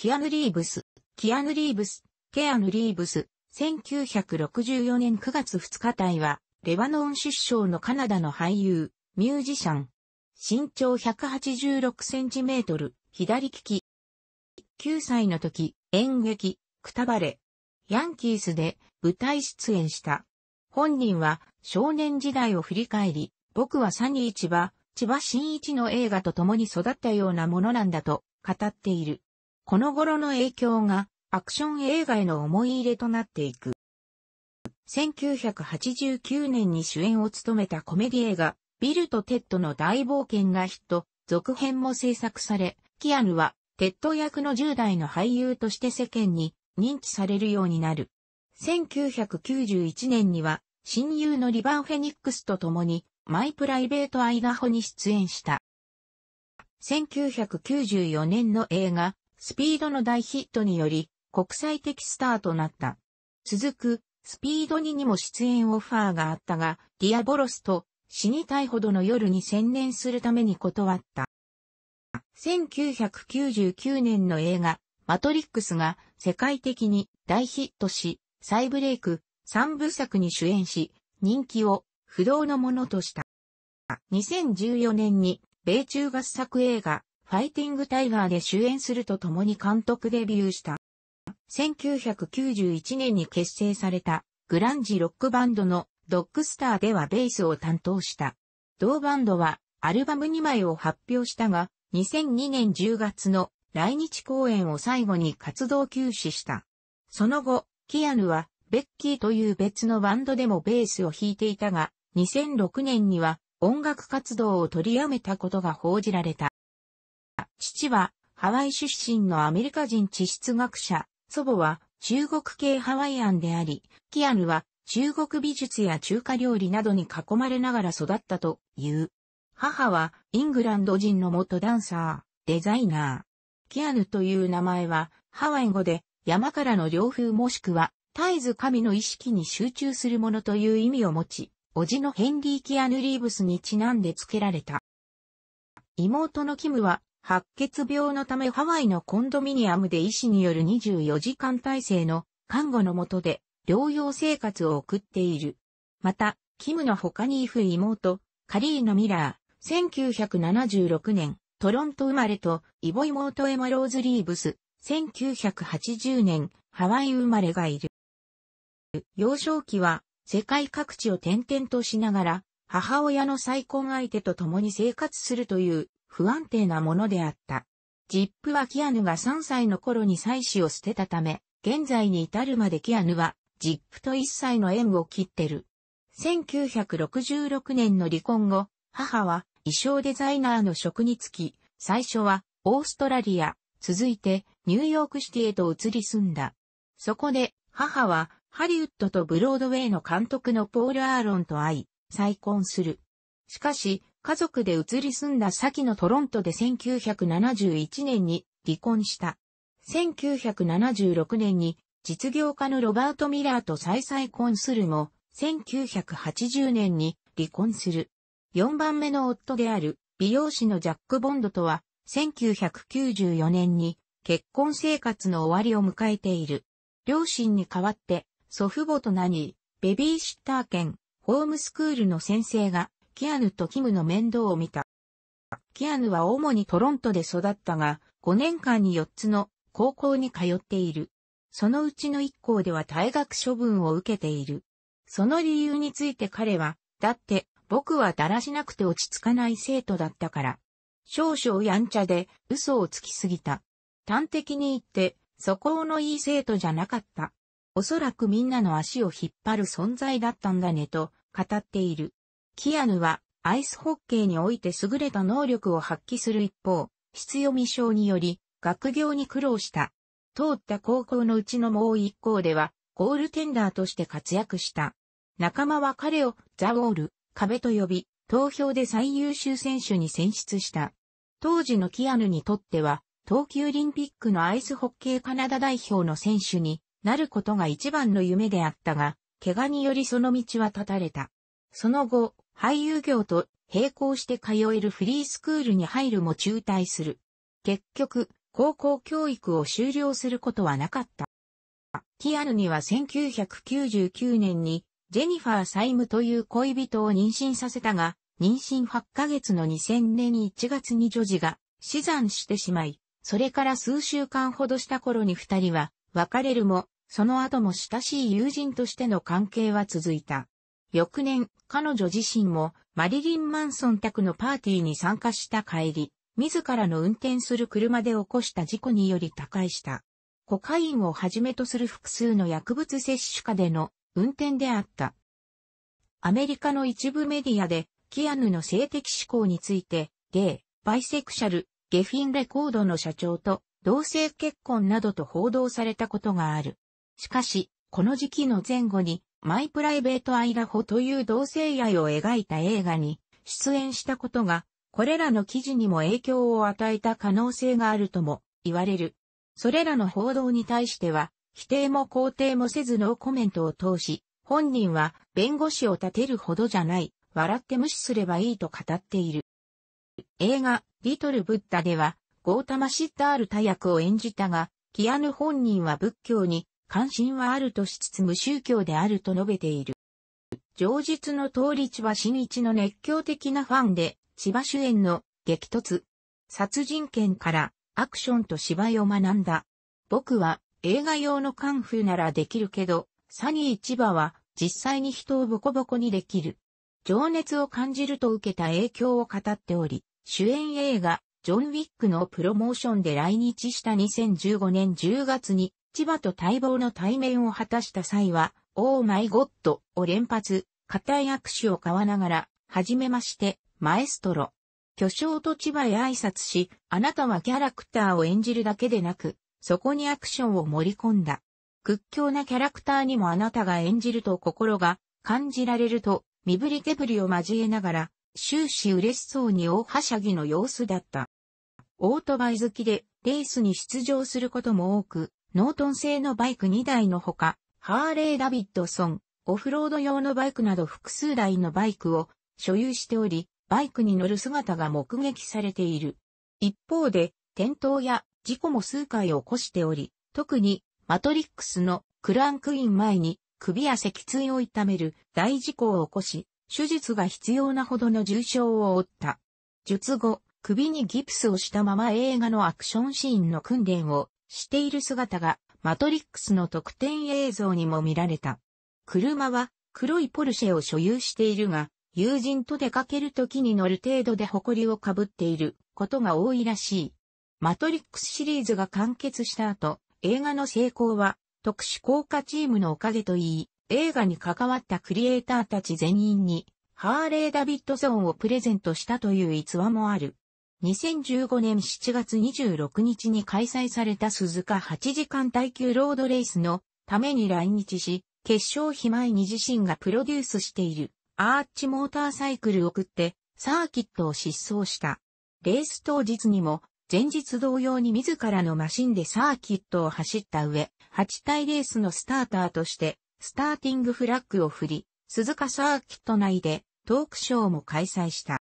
キアヌ・リーブス、キアヌ・リーブス、ケアヌ・リーブス、1964年9月2日体は、レバノン出生のカナダの俳優、ミュージシャン。身長186センチメートル、左利き。9歳の時、演劇、くたばれ。ヤンキースで舞台出演した。本人は少年時代を振り返り、僕はサニー千葉、千葉真一の映画と共に育ったようなものなんだと語っている。この頃の影響がアクション映画への思い入れとなっていく。1989年に主演を務めたコメディ映画、ビルとテッドの大冒険がヒット、続編も制作され、キアヌはテッド役の10代の俳優として世間に認知されるようになる。1991年には親友のリバン・フェニックスと共にマイプライベート・アイダホに出演した。1994年の映画スピードの大ヒットにより、国際的スターとなった。続く、スピード2にも出演オファーがあったが、ディアボロスと死にたいほどの夜に専念するために断った。1999年の映画、マトリックスが世界的に大ヒットし、再ブレイク、3部作に主演し、人気を不動のものとした。2014年に米中合作映画、ファイティングタイガーで主演するとともに監督デビューした。1991年に結成されたグランジロックバンドのドッグスターではベースを担当した。同バンドはアルバム2枚を発表したが、2002年10月の来日公演を最後に活動休止した。その後、キアヌはベッキーという別のバンドでもベースを弾いていたが、2006年には音楽活動を取りやめたことが報じられた。父はハワイ出身のアメリカ人地質学者、祖母は中国系ハワイアンであり、キアヌは中国美術や中華料理などに囲まれながら育ったという。母はイングランド人の元ダンサー、デザイナー。キアヌという名前はハワイ語で山からの領風もしくは絶えず神の意識に集中するものという意味を持ち、叔父のヘンリー・キアヌ・リーブスにちなんで付けられた。妹のキムは白血病のためハワイのコンドミニアムで医師による24時間体制の看護の下で療養生活を送っている。また、キムの他にイフ妹、カリーノ・ミラー、1976年、トロント生まれと、イボ妹エマ・ローズ・リーブス、1980年、ハワイ生まれがいる。幼少期は、世界各地を転々としながら、母親の再婚相手と共に生活するという不安定なものであった。ジップはキアヌが3歳の頃に妻子を捨てたため、現在に至るまでキアヌは、ジップと1歳の縁を切ってる。1966年の離婚後、母は衣装デザイナーの職に就き、最初はオーストラリア、続いてニューヨークシティへと移り住んだ。そこで母はハリウッドとブロードウェイの監督のポール・アーロンと会い、再婚する。しかし、家族で移り住んだ先のトロントで1971年に離婚した。1976年に実業家のロバート・ミラーと再々婚するも、1980年に離婚する。4番目の夫である美容師のジャック・ボンドとは、1994年に結婚生活の終わりを迎えている。両親に代わって祖父母となり、ベビーシッター兼ホームスクールの先生がキアヌとキムの面倒を見た。キアヌは主にトロントで育ったが、5年間に4つの高校に通っている。そのうちの1校では退学処分を受けている。その理由について彼は、だって僕はだらしなくて落ち着かない生徒だったから。少々やんちゃで嘘をつきすぎた。端的に言って、素行のいい生徒じゃなかった。おそらくみんなの足を引っ張る存在だったんだねと語っている。キアヌはアイスホッケーにおいて優れた能力を発揮する一方、質読み症により学業に苦労した。通った高校のうちのもう一校ではゴールテンダーとして活躍した。仲間は彼をザ・ウォール、壁と呼び、投票で最優秀選手に選出した。当時のキアヌにとっては、東急オリンピックのアイスホッケーカナダ代表の選手になることが一番の夢であったが、怪我によりその道は断たれた。その後、俳優業と並行して通えるフリースクールに入るも中退する。結局、高校教育を終了することはなかった。キアヌには1999年にジェニファー・サイムという恋人を妊娠させたが、妊娠8ヶ月の2000年1月に女児が死産してしまい、それから数週間ほどした頃に二人は別れるも、その後も親しい友人としての関係は続いた。翌年、彼女自身もマリリン・マンソン宅のパーティーに参加した帰り、自らの運転する車で起こした事故により他界した。コカインをはじめとする複数の薬物摂取下での運転であった。アメリカの一部メディアで、キアヌの性的指向について、ゲイ、バイセクシャル、ゲフィンレコードの社長と同性結婚などと報道されたことがある。しかし、この時期の前後にマイプライベートアイラホという同性愛を描いた映画に出演したことが、これらの記事にも影響を与えた可能性があるとも言われる。それらの報道に対しては、否定も肯定もせずノーコメントを通し、本人は弁護士を立てるほどじゃない、笑って無視すればいいと語っている。映画、リトル・ブッダでは、ゴータマ・シッタールタ役を演じたが、キアヌ本人は仏教に関心はあるとしつつ無宗教であると述べている。上述の通り千葉真一の熱狂的なファンで、千葉主演の激突、殺人剣からアクションと芝居を学んだ。僕は映画用のカンフーならできるけど、サニー千葉は実際に人をボコボコにできる。情熱を感じると受けた影響を語っており、主演映画、ジョン・ウィックのプロモーションで来日した2015年10月に千葉と待望の対面を果たした際は、オーマイゴッドを連発、固い握手を交わながら、はじめまして、マエストロ。巨匠と千葉へ挨拶し、あなたはキャラクターを演じるだけでなく、そこにアクションを盛り込んだ。屈強なキャラクターにもあなたが演じると心が感じられると、身振り手振りを交えながら、終始嬉しそうに大はしゃぎの様子だった。オートバイ好きで、レースに出場することも多く、ノートン製のバイク2台のほか、ハーレー・ダビッドソン、オフロード用のバイクなど複数台のバイクを所有しており、バイクに乗る姿が目撃されている。一方で、転倒や事故も数回起こしており、特にマトリックスのクランクイン前に首や脊椎を痛める大事故を起こし、手術が必要なほどの重傷を負った。術後、首にギプスをしたまま映画のアクションシーンの訓練をしている姿がマトリックスの特典映像にも見られた。車は黒いポルシェを所有しているが、友人と出かける時に乗る程度で誇りをかぶっていることが多いらしい。マトリックスシリーズが完結した後、映画の成功は特殊効果チームのおかげと言い、映画に関わったクリエイターたち全員にハーレー・ダビッドソンをプレゼントしたという逸話もある。2015年7月26日に開催された鈴鹿8時間耐久ロードレースのために来日し、決勝日前に自身がプロデュースしているアーチモーターサイクルを送ってサーキットを疾走した。レース当日にも前日同様に自らのマシンでサーキットを走った上、8体レースのスターターとしてスターティングフラッグを振り、鈴鹿サーキット内でトークショーも開催した。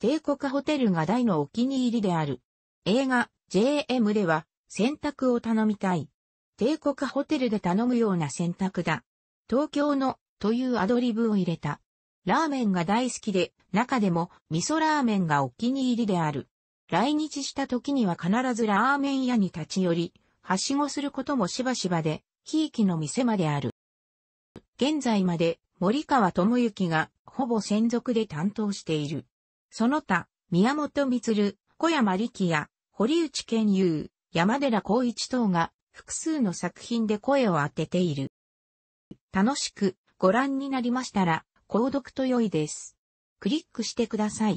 帝国ホテルが大のお気に入りである。映画 JM では洗濯を頼みたい。帝国ホテルで頼むような洗濯だ。東京のというアドリブを入れた。ラーメンが大好きで、中でも味噌ラーメンがお気に入りである。来日した時には必ずラーメン屋に立ち寄り、はしごすることもしばしばで、ひいきの店まである。現在まで森川智之がほぼ専属で担当している。その他、宮本光、小山力也、堀内健優、山寺光一等が複数の作品で声を当てている。楽しくご覧になりましたら、購読と良いです。クリックしてください。